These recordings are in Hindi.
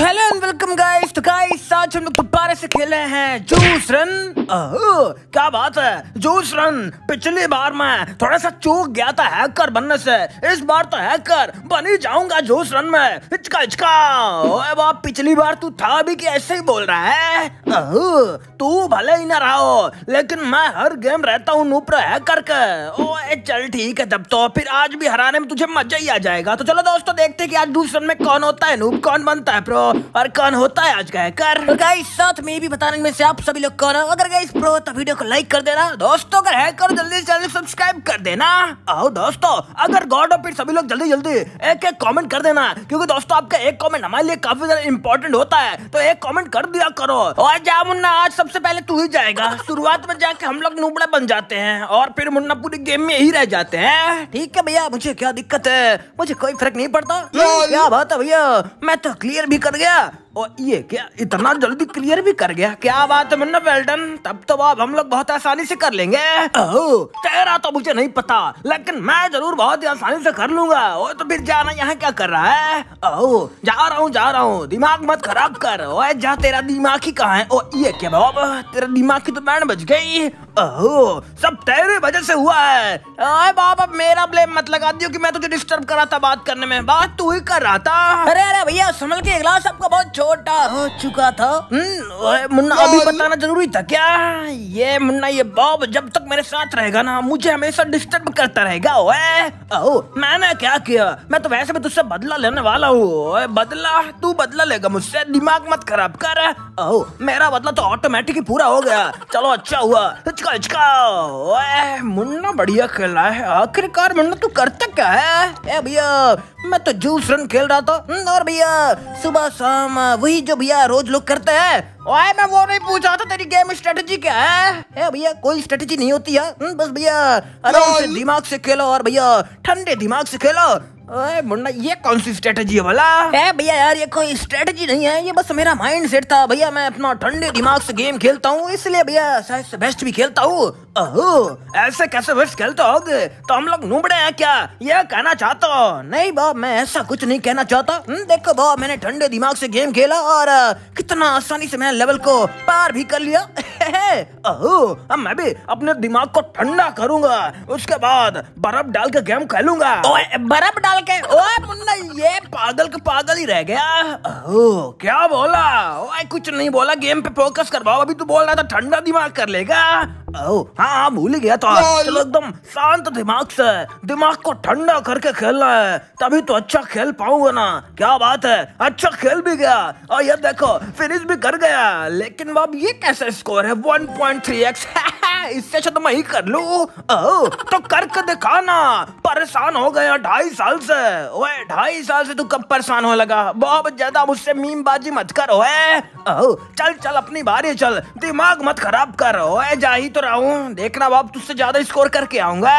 hello वेलकम गाइस तो गाइस आज हम लोग दोबारा से खेल रहे हैं जूस रन ओ, क्या बात है जूस रन पिछली बार मैं थोड़ा सा चूक गया था हैकर बनने से इस बार तो हैकर बन ही जाऊंगा जूस रन में हिचका हिचका ओए बाप पिछली बार तू था भी कि ऐसे ही बोल रहा है ओ, तू भले ही ना रहा हो लेकिन मैं हर गेम रहता हूँ नूपर हैकर के ओए चल ठीक है तब तो फिर आज भी हराने में तुझे मजा ही आ जाएगा तो चलो दोस्तों देखते हैं कि आज जूस रन में कौन होता है नूप कौन बनता है प्रो पर कौन होता है आज का हैकर तो गाइस साथ में भी बताने में से आप सभी लोग कौन हो अगर गाइस प्रो तो वीडियो को लाइक कर देना दोस्तों अगर हैकर जल्दी चैनल सब्सक्राइब कर देना आओ दोस्तों अगर गॉड ऑफ सभी लोग जल्दी जल्दी एक एक कॉमेंट कर देना क्यूँकी दोस्तों आपका एक कॉमेंट हमारे लिए काफी ज्यादा इंपॉर्टेंट होता है तो एक कॉमेंट कर दिया करो और जा मुन्ना आज सबसे पहले तू ही जाएगा शुरुआत में जाके हम लोग नुबड़े बन जाते हैं और फिर मुन्ना पूरी गेम में ही रह जाते हैं ठीक है भैया मुझे क्या दिक्कत है मुझे कोई फर्क नहीं पड़ता क्या बात है भैया मैं तो क्लियर भी कर गया lá और ये क्या इतना जल्दी क्लियर भी कर गया क्या बात है मुन्ना वेल्डन तब तो आप हम लोग बहुत आसानी से कर लेंगे ओ, तेरा तो मुझे नहीं पता लेकिन मैं जरूर बहुत ही आसानी से कर लूंगा ओ तो फिर जाना यहाँ क्या कर रहा है ओ जा रहा हूँ जा रहा हूँ दिमाग मत खराब कर ओए जा तेरा दिमाग ही कहाँ है ओ ये क्या बाब तेरा दिमाग की तो बैंड बज गई ओ सब तेरे वजह से हुआ है अरे बाप अब मेरा ब्लेम मत लगा दियो कि मैं तुझे डिस्टर्ब कर रहा था बात करने में बात तू ही कर रहा था अरे अरे भैया संभल के गिलास आपका बहुत छोटा हो चुका था हम्म, मुन्ना अभी बताना जरूरी था क्या ये मुन्ना ये बॉब जब तक मेरे साथ रहेगा ना मुझे हमेशा डिस्टर्ब करता रहेगा ओए ओ मैंने क्या किया मैं तो वैसे भी तुझसे बदला लेने वाला हूँ बदला तू बदला लेगा मुझसे दिमाग मत खराब कर ओ मेरा बदला तो ऑटोमेटिक ही पूरा हो गया चलो अच्छा हुआ हिचका हिचका ओए मुन्ना बढ़िया खेल रहा है आखिरकार मुन्ना तू करता क्या है ए भैया मैं तो जूस रन खेल रहा था हम्म, और भैया सुबह शाम वही जो भैया रोज लोग करते हैं ओए मैं वो नहीं पूछ रहा था तेरी गेम स्ट्रेटजी क्या है भैया कोई स्ट्रेटजी नहीं होती है हम्म, बस भैया आराम से दिमाग से खेलो और भैया ठंडे दिमाग से खेलो मुंडा ये कौन सी स्ट्रेटजी है भला है भैया यार ये कोई स्ट्रेटजी नहीं है ये बस मेरा माइंड सेट था भैया मैं अपना ठंडे दिमाग से गेम खेलता हूँ इसलिए भैया शायद से बेस्ट भी खेलता हूँ ऐसे कैसे बेस्ट खेलते हो तो हम लोग नुबड़े हैं क्या ये कहना चाहता हो नहीं बाब मैं ऐसा कुछ नहीं कहना चाहता हम्म, देखो बाब मैंने ठंडे दिमाग से गेम खेला और कितना आसानी से मैंने लेवल को पार भी कर लिया सकते मैं भी अपने दिमाग को ठंडा करूंगा उसके बाद बर्फ डाल के गेम खेलूंगा बर्फ डाल के ओए मुन्ना ये पागल का पागल ही रह गया अहो क्या बोला ओए कुछ नहीं बोला गेम पे फोकस करवाओ अभी तू बोल रहा था ठंडा दिमाग कर लेगा ओ, हाँ, हाँ भूल गया था चलो एकदम शांत दिमाग से दिमाग को ठंडा करके खेलना है तभी तो अच्छा खेल पाऊंगा ना क्या बात है अच्छा खेल भी गया और ये देखो फिनिश भी कर गया लेकिन बाब ये कैसे स्कोर है 1.3x इससे अच्छा तो मैं ही कर लू ओ, तो करके दिखाना परेशान हो गया ढाई साल से ओए ढाई साल से तू कब परेशान हो लगा बहुत ज्यादा मुझसे मीम बाजी मत कर ओए चल चल अपनी बारी चल दिमाग मत खराब कर ओए जा ही तो तो रहा हूँ देखना बाप तुझसे ज्यादा स्कोर करके आऊंगा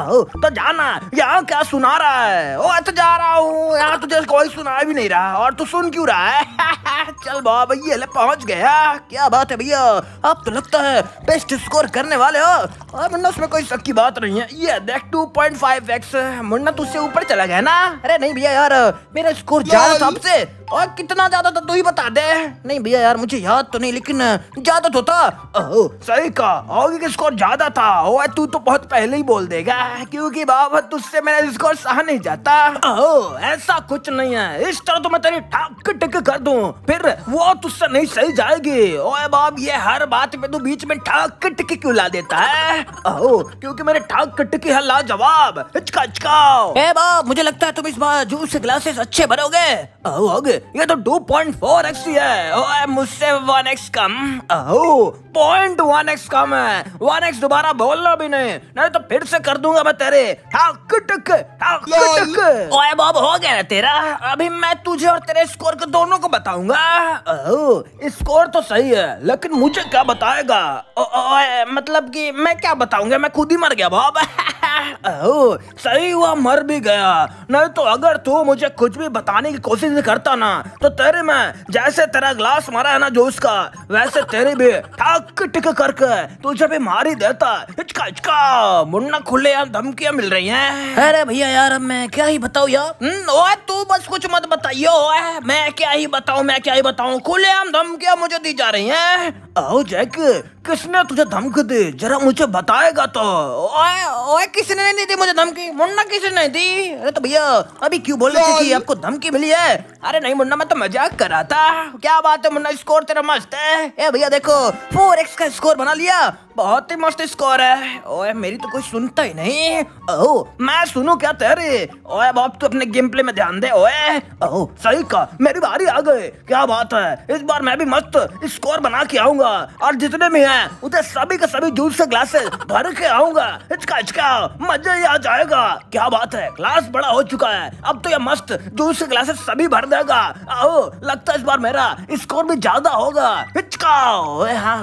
अहो तो जाना यहाँ क्या सुना रहा है ओ तो जा रहा हूँ यहाँ तुझे कोई सुना भी नहीं रहा और तू सुन क्यों रहा है चल बाप ये ले पहुंच गया क्या बात है भैया अब तो लगता है बेस्ट स्कोर करने वाले हो और मुन्ना उसमें कोई शक की बात नहीं है ये देख two point five x Munna तुझसे ऊपर चला गया ना अरे नहीं भैया यार मेरा स्कोर ज्यादा था आपसे और कितना ज्यादा था तो तू ही बता दे नहीं भैया यार मुझे याद तो नहीं लेकिन ज्यादा तो था सही कहा आगे का स्कोर ज्यादा था तू तो बहुत पहले ही बोल देगा क्योंकि बाबा तुझसे मेरा स्कोर सहा नहीं जाता ऐसा कुछ नहीं है इस तरह तो मैं तेरी ठाक टिक कर दू फिर वो तुझसे नहीं सही जाएगी ओए बाब ये हर बात में तू बीच में ठाक टिक क्यों ला देता है ओह क्योंकि मेरे ठाक टिक है लाजवाब हिचका हिचका ए मुझे लगता है तुम इस बार जूस ग्लासेस अच्छे भरोगे आगे ये तो 2.4x ही है ओए मुझसे 1x कम ओह पॉइंट वन एक्स कम है वन एक्स दोबारा बोलना भी नहीं नहीं तो फिर से कर दूंगा मैं तेरे ठाक टक ठाक टक ओए बॉब हो गया तेरा अभी मैं तुझे और तेरे स्कोर को दोनों को बताऊंगा ओह स्कोर तो सही है लेकिन मुझे क्या बताएगा ओ, ओ, ओ, मतलब कि मैं क्या बताऊंगा मैं खुद ही मर गया बॉब ओ, सही हुआ मर भी गया नहीं तो अगर तू मुझे कुछ भी बताने की कोशिश करता ना तो तेरे में जैसे तेरा ग्लास मारा है ना जूस का वैसे तेरे भी ठक टिक करके तुझे भी मार देता हिचका हिचका मुन्ना खुले यार धमकियां मिल रही हैं अरे भैया यार मैं क्या ही बताऊ यार हम्म, तू बस कुछ मत बताइयो मैं क्या ही बताऊँ मैं क्या ही बताऊँ खुले हम धमकियां मुझे दी जा रही है आओ जैक किसने तुझे धमक दी जरा मुझे बताएगा तो ओए ओए किस किसने नहीं दी थी मुझे धमकी मुन्ना किसी ने दी अरे तो भैया अभी क्यों बोल रहे थे कि आपको धमकी मिली है अरे नहीं मुन्ना मैं तो मजाक कर रहा था क्या बात है मुन्ना स्कोर तेरा मस्त है ए भैया देखो फोर एक्स का स्कोर बना लिया बहुत ही मस्त स्कोर है ओए मेरी तो कोई सुनता ही नहीं ओ मैं सुनू क्या तेरे ओए बाप तू तो अपने गेम प्ले में ध्यान दे ओए ओ सही कहा मेरी बारी आ गई क्या बात है इस बार मैं भी मस्त स्कोर बना के आऊंगा और जितने भी हैं उधर सभी के सभी जूस से ग्लासेस भर के आऊंगा हिचका हिचका मजा ही आ जाएगा क्या बात है क्लास बड़ा हो चुका है अब तो ये मस्त जूस से ग्लासेस सभी भर देगा आओ लगता इस बार मेरा स्कोर भी ज्यादा होगा हिचका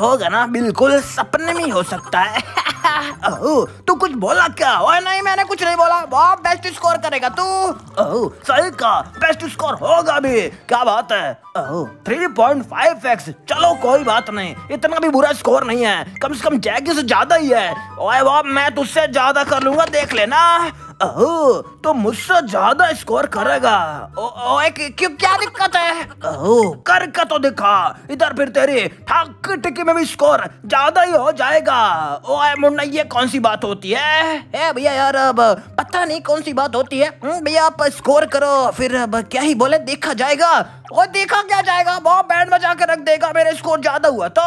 होगा ना बिल्कुल सपने में हो सकता है तू कुछ बोला क्या ओए नहीं मैंने कुछ नहीं बोला बहुत बेस्ट स्कोर करेगा तू ओह सही का बेस्ट स्कोर होगा भी क्या बात है थ्री पॉइंट फाइव एक्स चलो कोई बात नहीं इतना भी बुरा स्कोर नहीं है कम से कम जैकी से ज्यादा ही है ओए बाप मैं तुझसे ज्यादा कर लूंगा देख लेना अहो तो मुझसे ज्यादा स्कोर करेगा ओ, एक, क्यों क्या दिक्कत है कर का तो दिखा इधर फिर तेरी ठाक टिकी में भी स्कोर ज्यादा ही हो जाएगा ओ मुन्ना ये कौन सी बात होती है भैया यार अब पता नहीं कौन सी बात होती है हम्म, भैया आप स्कोर करो फिर अब क्या ही बोले देखा जाएगा और देखा क्या जाएगा वो बैंड बजा के रख देगा मेरे स्कोर ज्यादा हुआ तो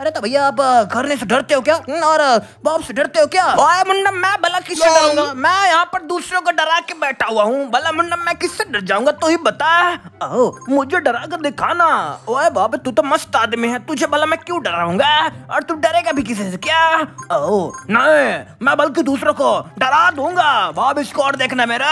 अरे तो भैया आप करने से डरते हो क्या हम्म, और बॉब से डरते हो क्या ओए मुन्ना मैं भला किससे डरूंगा मैं यहाँ पर दूसरों को डरा के बैठा हुआ हूँ भला मुंडम मैं किससे डर जाऊंगा तू ही बता ओ, मुझे डरा कर दिखाना ओए बाबा तू तो मस्त आदमी है तुझे भला मैं क्यों डराऊंगा और तू डरेगा भी किसी से क्या ओ नहीं मैं बल्कि दूसरों को डरा दूंगा अब स्कोर देखना मेरा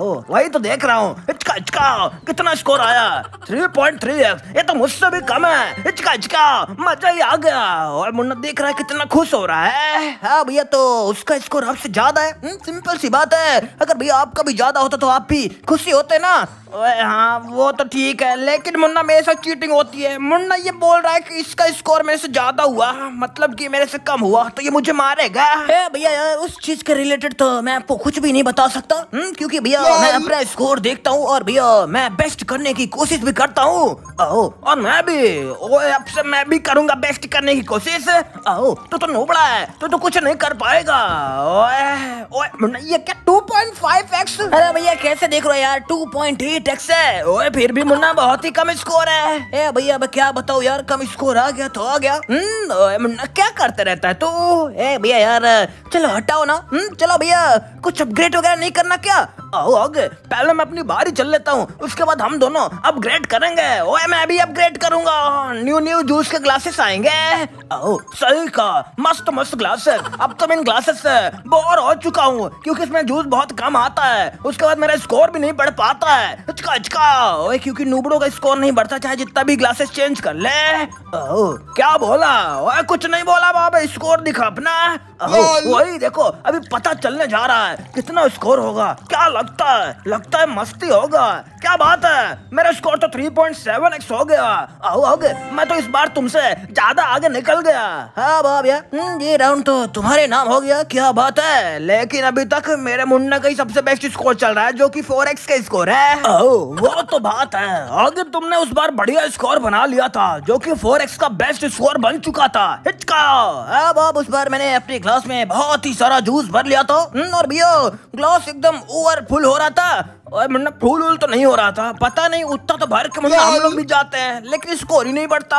ओ वही तो देख रहा हूँ इचका इचका कितना स्कोर आया थ्री पॉइंट थ्री ये तो मुझसे भी कम है इचका इचका मजा ही आ गया और मुन्ना देख रहा है कितना खुश हो रहा है हाँ भैया तो उसका स्कोर आपसे ज्यादा है सिंपल हम्म, सी बात है अगर भैया आपका भी ज्यादा होता तो आप भी खुशी होते ना हाँ वो तो ठीक है लेकिन मुन्ना मेरे साथ चीटिंग होती है मुन्ना ये बोल रहा है कि इसका स्कोर मेरे से ज्यादा हुआ मतलब कि मेरे से कम हुआ तो ये मुझे मारेगा भैया यार उस चीज के रिलेटेड तो मैं आपको खुद कुछ भी नहीं बता सकता हुँ? हम्म, क्योंकि भैया मैं अपना स्कोर देखता हूँ और भैया मैं बेस्ट करने की कोशिश भी करता हूँ और मैं भी ओए अब से मैं भी करूँगा बेस्ट करने की कोशिश आओ तो तो नोबड़ा है तो तो कुछ नहीं कर पाएगा ओए ओए ये क्या टू पॉइंट फाइव एक्स अरे भैया कैसे देख रहे हो यार एक्स है ओए फिर भी मुन्ना बहुत ही कम स्कोर है ए भैया अब क्या बताओ यार कम स्कोर आ गया तो आ गया हम्म, मुन्ना क्या करते रहता है तू ए भैया यार चलो हटाओ ना हम्म, चलो भैया कुछ कुछ अपग्रेड वगैरह नहीं करना क्या आओ आगे पहले मैं अपनी बारी चल लेता हूँ उसके बाद हम दोनों अपग्रेड करेंगे ओए मैं भी अपग्रेड करूंगा न्यू न्यू जूस के ग्लासेस आएंगे आओ सही कहा मस्त मस्त ग्लासेस अब तो मैं इन ग्लासेस से बोर हो चुका हूँ क्योंकि इसमें जूस बहुत कम आता है उसके बाद मेरा स्कोर भी नहीं बढ़ पाता है चका चका ओए क्योंकि नूबड़ो का स्कोर नहीं बढ़ता चाहे जितना भी ग्लासेस चेंज कर ले आओ, क्या बोला ओए कुछ नहीं बोला बाबा स्कोर दिखा अपना वही देखो अभी पता चलने जा रहा है कितना स्कोर होगा क्या लगता है लगता है मस्ती होगा क्या बात है मेरा स्कोर तो 3.7x हो गया आओ आओगे मैं तो इस बार तुमसे ज्यादा आगे निकल गया हाँ भैया हाँ। हम्म, ये राउंड तो तुम्हारे नाम हो गया क्या बात है लेकिन अभी तक मेरे मुन्ना का ही सबसे बेस्ट स्कोर चल रहा है जो की फोर एक्स का स्कोर है ओ, वो तो बात है आगे तुमने उस बार बढ़िया स्कोर बना लिया था जो की फोर एक्स का बेस्ट स्कोर बन चुका था हिचका अब हाँ, उस बार मैंने अपनी ग्लास में बहुत ही सारा जूस भर लिया था हम्म, और भैया ग्लास एकदम ओवर फुल हो रहा था और मतलब फूल उल तो नहीं हो रहा था पता नहीं उतना तो भर के मतलब हम लोग भी जाते हैं लेकिन इसको और ही नहीं बढ़ता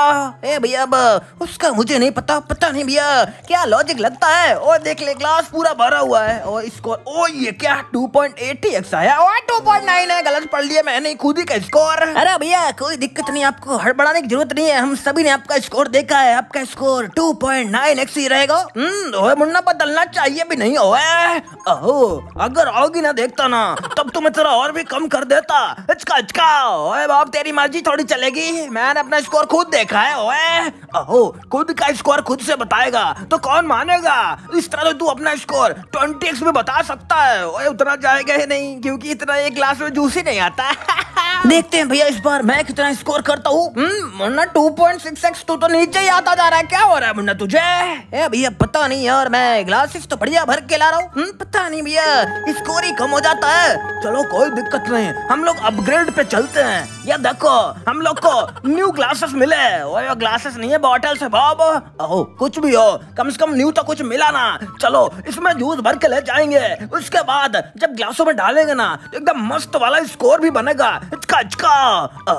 ए भैया अब उसका मुझे नहीं पता पता नहीं भैया क्या लॉजिक लगता है और देख ले ग्लास पूरा भरा हुआ है और इसको ओ ये क्या टू पॉइंट एट एक्स आया और टू पॉइंट नाइन है गलत पढ़ लिया मैंने खुद ही का स्कोर अरे भैया कोई दिक्कत नहीं आपको हड़बड़ाने की जरूरत नहीं है हम सभी ने आपका स्कोर देखा है आपका score two point nine x ही रहेगा हम्म, मुन्ना बदलना चाहिए भी नहीं हो अगर आओगी ना देखता ना तब तुम्हें तो तेरा स्कोर भी कम कर देता इचका इचका ओए बाप तेरी मर्जी थोड़ी चलेगी मैंने अपना स्कोर खुद देखा है ओए अहो खुद का स्कोर खुद से बताएगा तो कौन मानेगा इस तरह तो तू अपना स्कोर ट्वेंटी एक्स में बता सकता है ओए उतना जाएगा ही नहीं क्योंकि इतना एक ग्लास में जूस ही नहीं आता देखते हैं भैया इस बार मैं कितना स्कोर करता हूँ टू पॉइंट सिक्स एक्स तू तो नीचे ही आता जा रहा है क्या हो रहा है मुन्ना तुझे भैया पता नहीं यार मैं ग्लासेस तो बढ़िया भर के ला रहा हूँ हम्म, पता नहीं भैया स्कोर ही कम हो जाता है चलो कोई दिक्कत नहीं हम लोग अपग्रेड पे चलते हैं या देखो हम लोग को न्यू ग्लासेस मिले ओए ग्लासेस नहीं है बॉटल से बाब ओ कुछ भी हो कम से कम न्यू तो कुछ मिला ना चलो इसमें जूस भर के ले जाएंगे उसके बाद जब ग्लासों में डालेंगे ना तो एकदम मस्त वाला स्कोर भी बनेगा कचका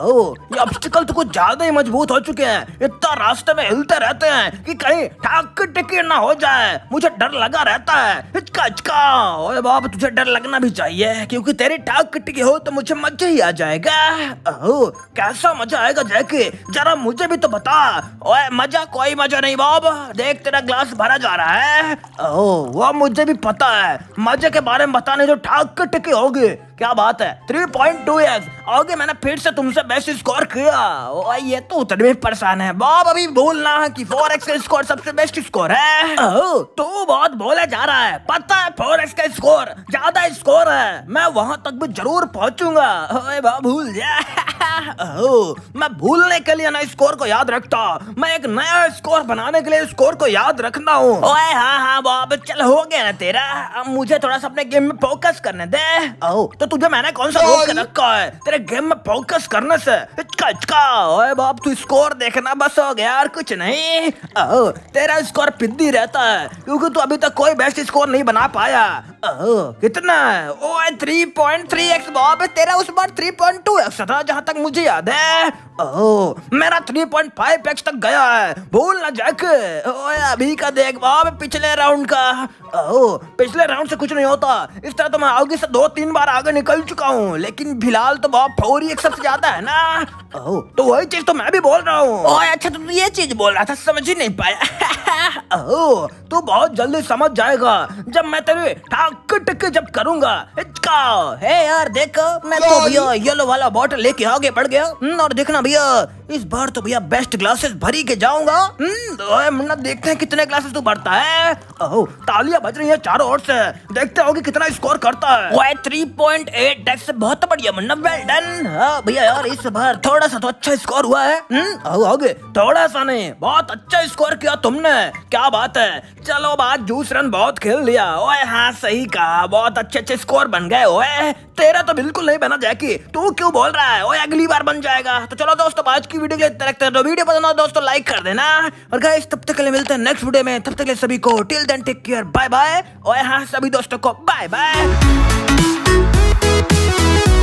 ओ ये ऑब्स्टिकल तो कुछ ज्यादा ही मजबूत हो चुके हैं इतना रास्ते में हिलते रहते हैं कि कहीं ठाक टिकी ना हो जाए मुझे डर लगा रहता है कचका ओए बाप तुझे डर लगना भी चाहिए क्योंकि तेरी ठाक टिकी हो तो मुझे मजा ही आ जाएगा ओ कैसा मजा आएगा जैकी जरा मुझे भी तो बता ओए मजा कोई मजा नहीं बाप देख तेरा ग्लास भरा जा रहा है ओ वो मुझे भी पता है मजे के बारे में बताने जो ठाक टिकी होगी क्या बात है थ्री पॉइंट टू 3.2x आगे मैंने फिर से तुमसे बेस्ट स्कोर किया ओ, ये तो उतने में परेशान है बाप अभी बोलना है की फोर एक्स का स्कोर सबसे बेस्ट स्कोर है ओ, तो बहुत बोला जा रहा है पता है फोर एक्स का स्कोर ज्यादा स्कोर है मैं वहाँ तक भी जरूर पहुँचूंगा भूल जा ओ, मैं भूलने के लिए ना स्कोर को याद रखता मैं एक नया स्कोर बनाने के लिए स्कोर को याद रखना हूँ हाँ हाँ बाब चल हो गया ना तेरा अब मुझे थोड़ा सा अपने गेम में फोकस करने दे ओ, तो तो तुझे मैंने कौन सा रोक हाँ, के रखा है तेरे गेम में फोकस करने से इचका इचका ओए बाप तू स्कोर देखना बस हो गया यार कुछ नहीं ओ, तेरा स्कोर पिद्दी रहता है क्योंकि तू अभी तक कोई बेस्ट स्कोर नहीं बना पाया कितना है ओ three point three x Bob तेरा उस बार थ्री पॉइंट टू एक्स था जहाँ तक मुझे याद है ओ मेरा थ्री पॉइंट फाइव एक्स तक गया है भूल ना जैक ओए अभी का देख बॉब पिछले राउंड का ओ पिछले राउंड से कुछ नहीं होता इस तरह तो मैं आगे से दो तीन बार आगे निकल चुका हूँ लेकिन फिलहाल तो बॉब फोर एक्स सबसे ज्यादा है ना ओ तो वही चीज तो मैं भी बोल रहा हूँ ओए अच्छा तुम तो ये चीज बोल रहा था समझ ही नहीं पाया ओह तू बहुत जल्दी समझ जाएगा जब मैं तेरे ठाक टक टक जब करूंगा हे यार देखो मैं तो भैया येलो वाला बॉटल लेके आगे बढ़ गया हम्म, और देखना भैया इस बार तो भैया बेस्ट ग्लासेस भरी के जाऊंगा हम्म, मुन्ना देखते हैं कितने ग्लासेस तू भरता है ओह तालियां बज रही है चारों ओर से देखते हो कितना स्कोर करता है वह थ्री पॉइंट एट डेक्स बहुत बढ़िया मुन्ना वेल डन हाँ, भैया यार इस बार थोड़ा सा तो अच्छा स्कोर हुआ है हम्म, आगे थोड़ा सा नहीं बहुत अच्छा स्कोर किया तुमने क्या बात है चलो बात जूस रन बहुत खेल लिया ओए हाँ सही सही कहा बहुत अच्छे अच्छे स्कोर बन गए ओए तेरा तो बिल्कुल नहीं बना जैकी तू क्यों बोल रहा है ओए अगली बार बन जाएगा तो चलो दोस्तों आज की वीडियो के लिए रखते हैं तो वीडियो पसंद हो दोस्तों लाइक कर देना और गाइस तब तक के लिए मिलते हैं नेक्स्ट वीडियो में तब तक के लिए सभी को till then take care bye bye ओए हां सभी दोस्तों को बाय बाय